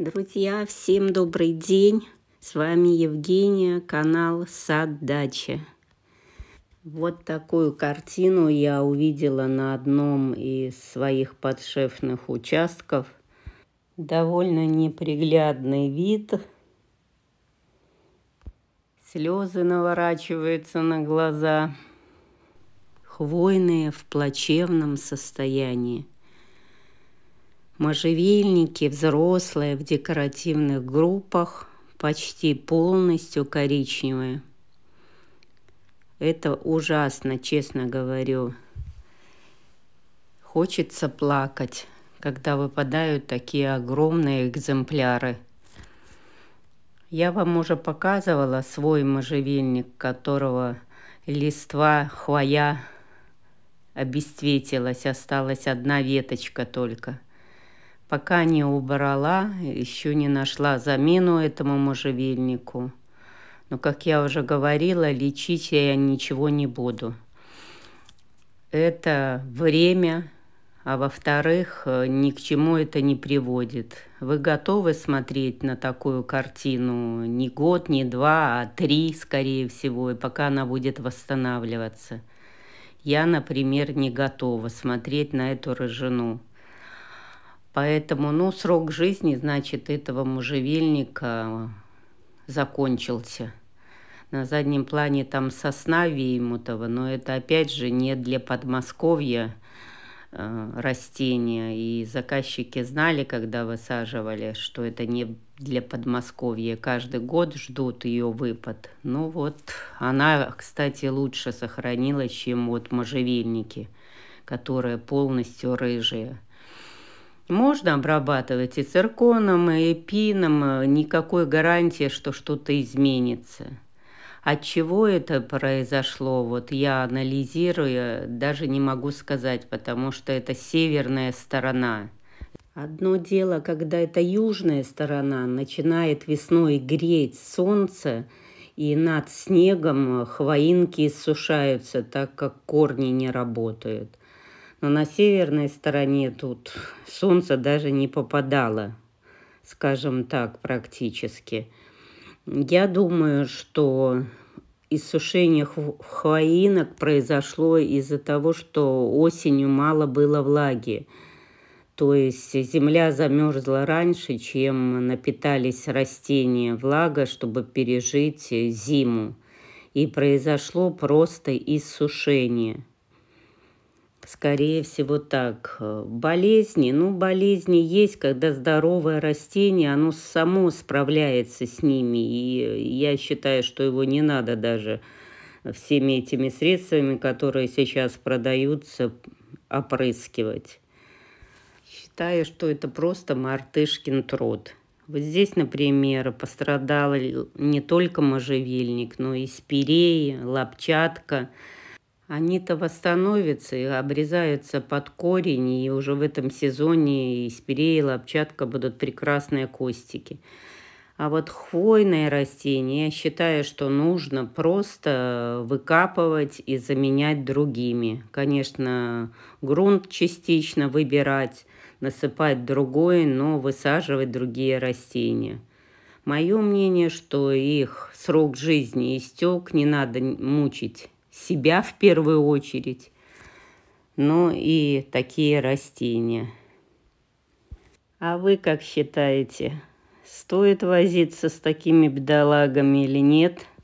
Друзья, всем добрый день! С вами Евгения, канал Сад Дача. Вот такую картину я увидела на одном из своих подшефных участков. Довольно неприглядный вид. Слезы наворачиваются на глаза. Хвойные в плачевном состоянии – Можжевельники взрослые в декоративных группах, почти полностью коричневые. Это ужасно, честно говорю. Хочется плакать, когда выпадают такие огромные экземпляры. Я вам уже показывала свой можжевельник, которого листва хвоя обесцветилась, осталась одна веточка только – пока не убрала, еще не нашла замену этому можжевельнику. Но, как я уже говорила, лечить я ничего не буду. Это время, а во-вторых, э, ни к чему это не приводит. Вы готовы смотреть на такую картину не год, не два, а три, скорее всего, и пока она будет восстанавливаться? Я, например, не готова смотреть на эту рыжину – Поэтому, ну, срок жизни, значит, этого можжевельника э, закончился. На заднем плане там сосна Веймутова, но это, опять же, не для Подмосковья э, растения. И заказчики знали, когда высаживали, что это не для Подмосковья. Каждый год ждут ее выпад. Ну вот, она, кстати, лучше сохранилась, чем вот можжевельники, которые полностью рыжие. Можно обрабатывать и цирконом, и эпином. Э, никакой гарантии, что что-то изменится. От чего это произошло, вот я анализирую, э, даже не могу сказать, потому что это северная сторона. Одно дело, когда это южная сторона, начинает весной греть солнце, и над снегом э, хвоинки иссушаются, так как корни не работают. Но на северной стороне тут солнце даже не попадало, скажем так, практически. Я думаю, что иссушение хвоинок произошло из-за того, что осенью мало было влаги. То есть земля замерзла раньше, чем напитались растения влага, чтобы пережить зиму. И произошло просто иссушение – Скорее всего так. Э, болезни, ну болезни есть, когда здоровое растение, оно само справляется с ними. И я считаю, что его не надо даже всеми этими средствами, которые сейчас продаются, опрыскивать. Считаю, что это просто мартышкин труд. Вот здесь, например, пострадал не только можжевельник, но и спиреи, лапчатка – они-то восстановятся и обрезаются под корень, и уже в этом сезоне из спирея, и лапчатка будут прекрасные костики. А вот хвойные растения, я считаю, что нужно просто выкапывать и заменять другими. Конечно, грунт частично выбирать, насыпать другой, но высаживать другие растения. Мое мнение, что их срок жизни истек, не надо мучить себя в первую очередь, но и такие растения. А вы как считаете, стоит возиться с такими бедолагами или нет –